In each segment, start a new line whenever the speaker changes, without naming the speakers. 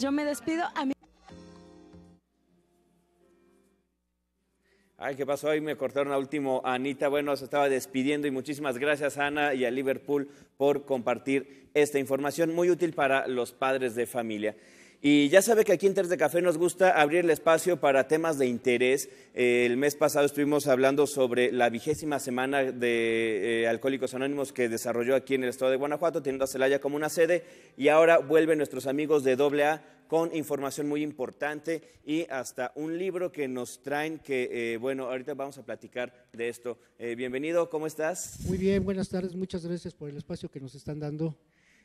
Yo me despido. A mí... Ay, ¿qué pasó? hoy me cortaron a último Anita. Bueno, se estaba despidiendo y muchísimas gracias a Ana y a Liverpool por compartir esta información muy útil para los padres de familia. Y ya sabe que aquí en tres de Café nos gusta abrir el espacio para temas de interés. Eh, el mes pasado estuvimos hablando sobre la vigésima semana de eh, Alcohólicos Anónimos que desarrolló aquí en el estado de Guanajuato, teniendo a Celaya como una sede. Y ahora vuelven nuestros amigos de AA con información muy importante y hasta un libro que nos traen que, eh, bueno, ahorita vamos a platicar de esto. bienvenido, ¿cómo estás?
Muy bien, buenas tardes, muchas gracias por el espacio que nos están dando.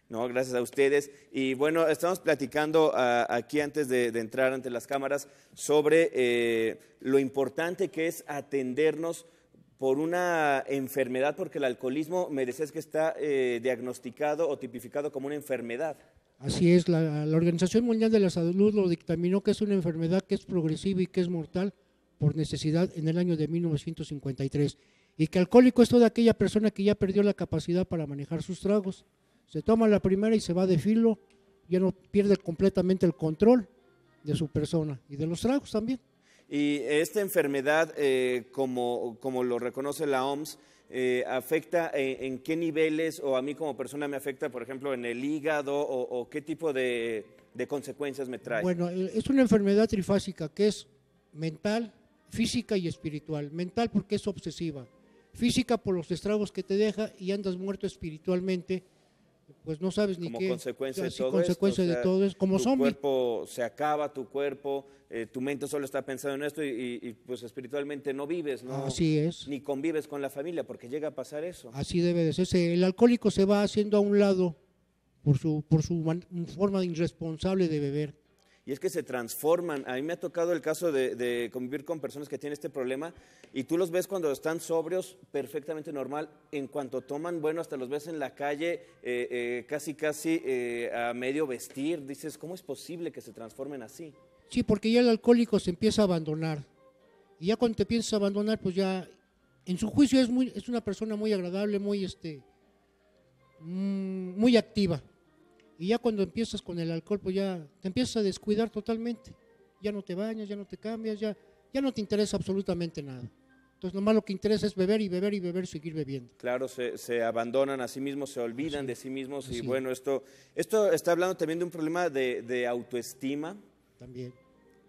No, gracias a ustedes. Y bueno, estamos platicando ah, aquí antes de, entrar ante las cámaras sobre eh, lo importante que es atendernos por una enfermedad, porque el alcoholismo me que está eh, diagnosticado o tipificado como una enfermedad.
Así es, la, la Organización Mundial de la Salud lo dictaminó que es una enfermedad que es progresiva y que es mortal por necesidad en el año de 1953. Y que alcohólico es toda aquella persona que ya perdió la capacidad para manejar sus tragos se toma la primera y se va de filo, ya no pierde completamente el control de su persona y de los tragos también.
Y esta enfermedad, eh, como, como lo reconoce la OMS, eh, afecta eh, en, qué niveles o a mí como persona me afecta, por ejemplo, en el hígado o, o qué tipo de, de, consecuencias me trae? Bueno,
e, es una enfermedad trifásica que es mental, física y espiritual. Mental porque es obsesiva, física por los estragos que te deja y andas muerto espiritualmente pues no sabes ni como qué. Como consecuencia de todo es como tu
cuerpo se acaba, tu cuerpo, eh, tu mente solo está pensando en esto y, pues espiritualmente no vives, ¿no? Así es. Ni convives con la familia porque llega a pasar eso.
Así debe de ser. El alcohólico se va haciendo a un lado por su, por su forma irresponsable de beber
y es que se transforman. A mí me ha tocado el caso de, convivir con personas que tienen este problema y tú los ves cuando están sobrios, perfectamente normal. En cuanto toman, bueno, hasta los ves en la calle, eh, eh, casi, casi eh, a medio vestir. Dices, ¿cómo es posible que se transformen así?
Sí, porque ya el alcohólico se empieza a abandonar. Y ya cuando te piensas abandonar, pues ya, en su juicio es, muy, es una persona muy agradable, muy, este, mm, muy activa. Y ya cuando empiezas con el alcohol, pues ya te empiezas a descuidar totalmente. Ya no te bañas, ya no te cambias, ya, ya no te interesa absolutamente nada. Entonces, nomás lo que interesa es beber y beber y beber, y seguir bebiendo.
Claro, se, abandonan a sí mismos, se olvidan de sí mismos. Y bueno, esto, esto está hablando también de un problema de, autoestima. También.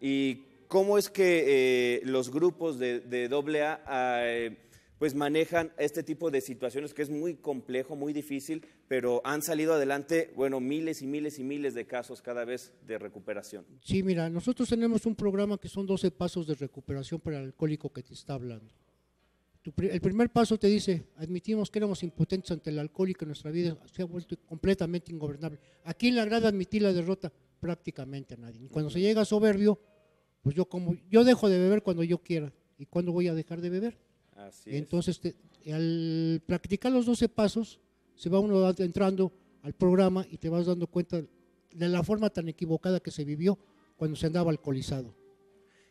¿Y cómo es que eh, los grupos de, de AA pues manejan este tipo de situaciones que es muy complejo, muy difícil, pero han salido adelante, bueno, miles y miles y miles de casos cada vez de recuperación.
Sí, mira, nosotros tenemos un programa que son 12 pasos de recuperación para el alcohólico que te está hablando. El primer paso te dice, admitimos que éramos impotentes ante el alcohol y que nuestra vida se ha vuelto completamente ingobernable. ¿A quién la agrada admitir la derrota? Prácticamente a nadie. cuando se llega a soberbio, pues yo como, yo dejo de beber cuando yo quiera. ¿Y cuándo voy a dejar de beber? entonces, este, al practicar los 12 pasos, se va uno entrando al programa y te vas dando cuenta de la forma tan equivocada que se vivió cuando se andaba alcoholizado.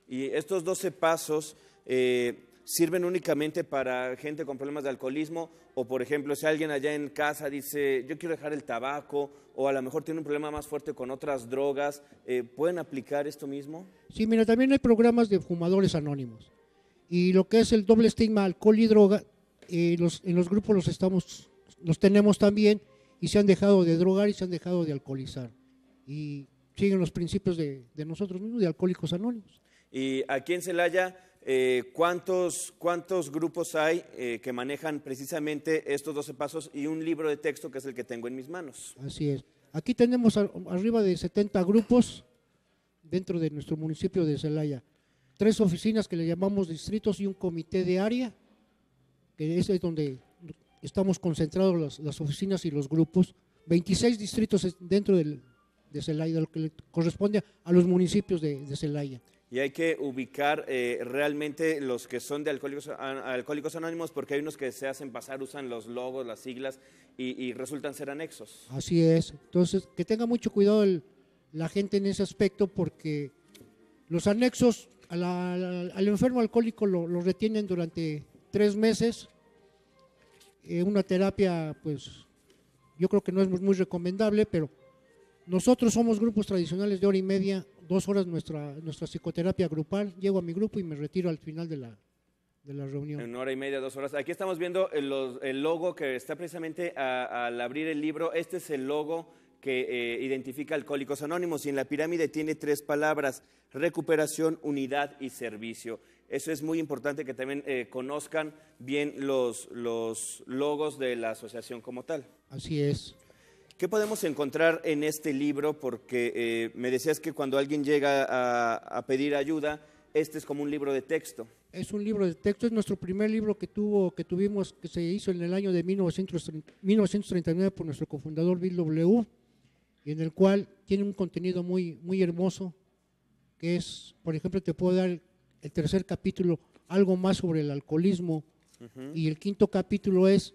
Y estos 12 pasos eh, sirven únicamente para gente con problemas de alcoholismo o, por ejemplo, si alguien allá en casa dice, yo quiero dejar el tabaco o a lo mejor tiene un problema más fuerte con otras drogas, eh, ¿pueden aplicar esto mismo?
Sí, mira, también hay programas de fumadores anónimos. Y lo que es el doble estigma alcohol y droga, eh, los, en los grupos los, estamos, los tenemos también y se han dejado de drogar y se han dejado de alcoholizar. Y siguen los principios de, nosotros mismos, de Alcohólicos Anónimos.
Y aquí en Celaya, eh, ¿cuántos, ¿cuántos grupos hay eh, que manejan precisamente estos 12 pasos y un libro de texto que es el que tengo en mis manos?
Así es. Aquí tenemos arriba de 70 grupos dentro de nuestro municipio de Celaya tres oficinas que le llamamos distritos y un comité de área, que es donde estamos concentrados las, oficinas y los grupos. 26 distritos dentro de Celaya, lo que le corresponde a los municipios de, Celaya.
Y hay que ubicar eh, realmente los que son de alcohólicos, alcohólicos, anónimos porque hay unos que se hacen pasar, usan los logos, las siglas y, resultan ser anexos.
Así es. Entonces, que tenga mucho cuidado la gente en ese aspecto porque los anexos al enfermo alcohólico lo, retienen durante tres meses. Eh, una terapia, pues, yo creo que no es muy recomendable, pero nosotros somos grupos tradicionales de hora y media, dos horas nuestra, nuestra psicoterapia grupal. Llego a mi grupo y me retiro al final de la, reunión.
En hora y media, dos horas. Aquí estamos viendo el, logo que está precisamente al abrir el libro. Este es el logo que eh, identifica Alcohólicos Anónimos y en la pirámide tiene tres palabras, recuperación, unidad y servicio. Eso es muy importante que también eh, conozcan bien los, los logos de la asociación como tal.
Así es.
¿Qué podemos encontrar en este libro? Porque eh, me decías que cuando alguien llega a, pedir ayuda, este es como un libro de texto.
Es un libro de texto, es nuestro primer libro que, tuvo, que tuvimos, que se hizo en el año de 1939 por nuestro cofundador Bill W y en el cual tiene un contenido muy, muy hermoso, que es, por ejemplo, te puedo dar el tercer capítulo, algo más sobre el alcoholismo, y el quinto capítulo es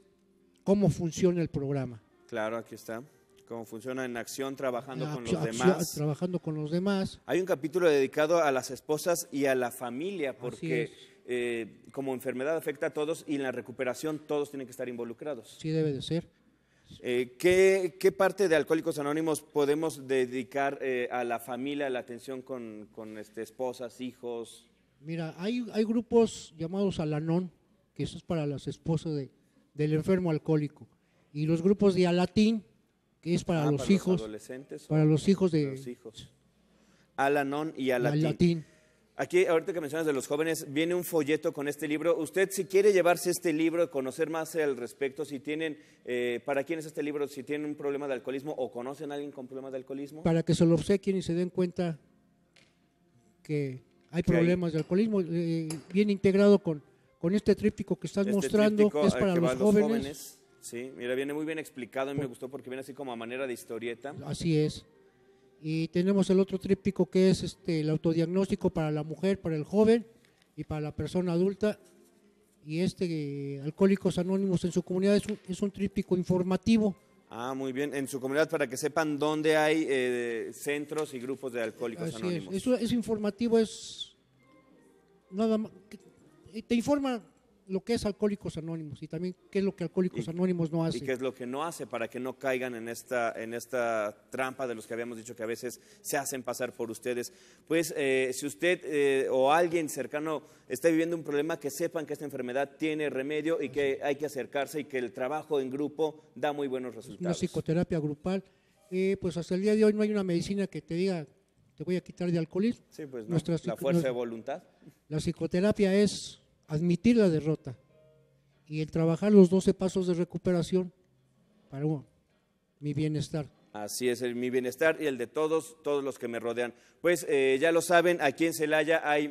cómo funciona el programa.
Claro, aquí está. Cómo funciona en acción trabajando con los demás. Trabajando con los demás. Hay un capítulo dedicado a las esposas y a la familia, porque eh, como enfermedad afecta a todos y en la recuperación todos tienen que estar involucrados.
Sí, debe de ser.
Eh, ¿qué, parte de Alcohólicos Anónimos podemos dedicar eh, a la familia, a la atención con, con este, esposas, hijos?
Mira, hay, hay grupos llamados Alanón, que eso es para las esposas de, del enfermo alcohólico, y los grupos de Alatín, que es para ah, los hijos. para los hijos de. Los hijos.
alanón y Alatín. Alatín. Aquí, ahorita que mencionas de los jóvenes, viene un folleto con este libro. Usted, si quiere llevarse este libro, conocer más al respecto, si tienen, eh, ¿para quién es este libro? Si tienen un problema de alcoholismo o conocen a alguien con problemas de alcoholismo.
Para que se lo obsequien y se den cuenta que hay problemas de alcoholismo. Viene eh, bien integrado con, con este tríptico que estás este mostrando, es para los, jóvenes.
Sí, mira, viene muy bien explicado y me gustó porque viene así como a manera de historieta. Así es.
Y tenemos el otro tríptico que es este, el autodiagnóstico para la mujer, para el joven y para la persona adulta. Y este eh, Alcohólicos Anónimos en su comunidad es un, es tríptico informativo.
Ah, muy bien. En su comunidad para que sepan dónde hay eh, centros y grupos de alcohólicos anónimos. Es.
Eso es informativo, es nada más. Te informa lo que es Alcohólicos Anónimos y también qué es lo que Alcohólicos Anónimos no hace. Y qué es lo
que no hace para que no caigan en esta, en esta trampa de los que habíamos dicho que a veces se hacen pasar por ustedes. Pues eh, si usted eh, o alguien cercano está viviendo un problema, que sepan que esta enfermedad tiene remedio y que hay que acercarse y que el trabajo en grupo da muy buenos resultados. Una
psicoterapia grupal. Eh, pues hasta el día de hoy no hay una medicina que te diga te voy a quitar de alcoholismo. Sí, pues no. Nuestra, la fuerza de voluntad. La psicoterapia es admitir la derrota y el trabajar los 12 pasos de recuperación para mi bienestar.
Así es, el, mi bienestar y el de todos, todos los que me rodean. Pues eh, ya lo saben, aquí en Celaya hay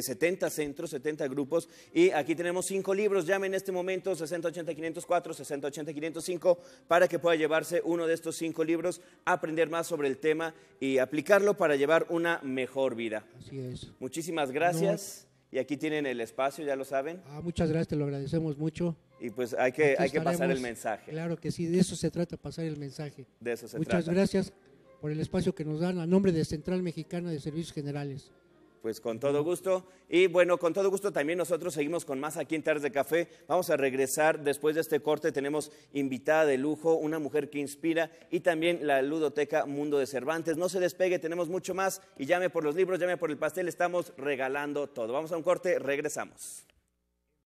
70 eh, centros, 70 grupos y aquí tenemos cinco libros. Llame en este momento 6080-504, 505 para que pueda llevarse uno de estos cinco libros, aprender más sobre el tema y aplicarlo para llevar una mejor vida. Así es. Muchísimas gracias. Y aquí tienen el espacio, ya lo saben.
Ah, muchas gracias, te lo agradecemos mucho.
Y pues hay que, hay que pasar el mensaje.
Claro que sí, de eso se trata, pasar el mensaje. De eso se muchas trata. Muchas gracias por el espacio que nos dan a nombre de Central Mexicana de Servicios Generales.
Pues con todo gusto. Y bueno, con todo gusto también nosotros seguimos con más aquí en Tardes de Café. Vamos a regresar después de este corte. Tenemos invitada de lujo, una mujer que inspira y también la ludoteca Mundo de Cervantes. No se despegue, tenemos mucho más. Y llame por los libros, llame por el pastel. Estamos regalando todo. Vamos a un corte, regresamos.